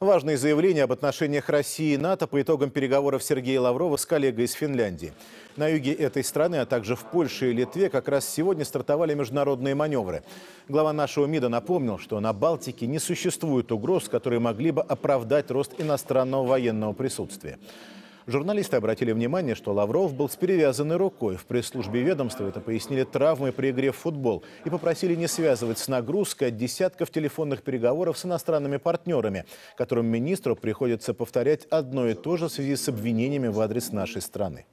Важные заявления об отношениях России и НАТО по итогам переговоров Сергея Лаврова с коллегой из Финляндии. На юге этой страны, а также в Польше и Литве как раз сегодня стартовали международные маневры. Глава нашего МИДа напомнил, что на Балтике не существует угроз, которые могли бы оправдать рост иностранного военного присутствия. Журналисты обратили внимание, что Лавров был с перевязанной рукой. В пресс-службе ведомства это пояснили травмы при игре в футбол и попросили не связывать с нагрузкой от десятков телефонных переговоров с иностранными партнерами, которым министру приходится повторять одно и то же в связи с обвинениями в адрес нашей страны.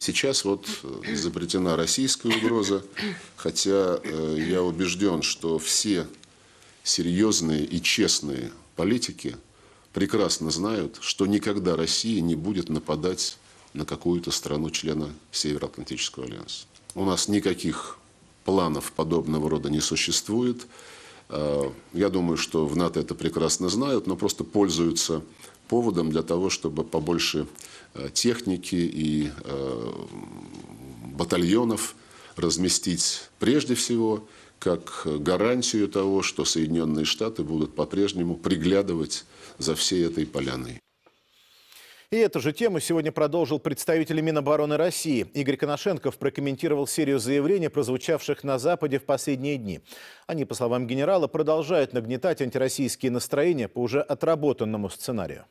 Сейчас вот э, изобретена российская угроза, хотя э, я убежден, что все серьезные и честные политики – прекрасно знают, что никогда Россия не будет нападать на какую-то страну члена Североатлантического альянса. У нас никаких планов подобного рода не существует. Э, я думаю, что в НАТО это прекрасно знают, но просто пользуются поводом для того, чтобы побольше э, техники и э, батальонов разместить прежде всего как гарантию того, что Соединенные Штаты будут по-прежнему приглядывать за всей этой поляной. И эту же тему сегодня продолжил представитель Минобороны России. Игорь Коношенков прокомментировал серию заявлений, прозвучавших на Западе в последние дни. Они, по словам генерала, продолжают нагнетать антироссийские настроения по уже отработанному сценарию.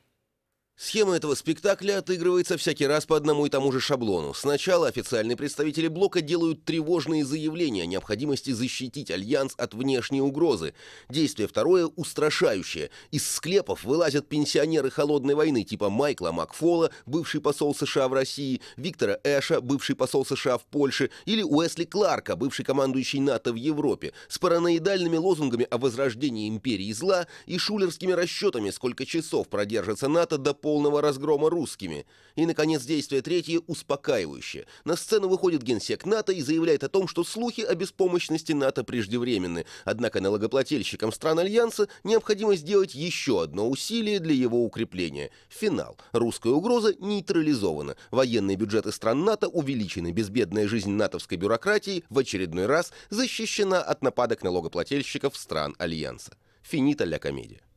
Схема этого спектакля отыгрывается всякий раз по одному и тому же шаблону. Сначала официальные представители блока делают тревожные заявления о необходимости защитить Альянс от внешней угрозы. Действие второе – устрашающее. Из склепов вылазят пенсионеры холодной войны типа Майкла Макфола, бывший посол США в России, Виктора Эша, бывший посол США в Польше, или Уэсли Кларка, бывший командующий НАТО в Европе, с параноидальными лозунгами о возрождении империи зла и шулерскими расчетами, сколько часов продержится НАТО до полного разгрома русскими. И, наконец, действие третье успокаивающее. На сцену выходит генсек НАТО и заявляет о том, что слухи о беспомощности НАТО преждевременны. Однако налогоплательщикам стран Альянса необходимо сделать еще одно усилие для его укрепления. Финал. Русская угроза нейтрализована. Военные бюджеты стран НАТО увеличены. Безбедная жизнь натовской бюрократии в очередной раз защищена от нападок налогоплательщиков стран Альянса. Финита ля комедия.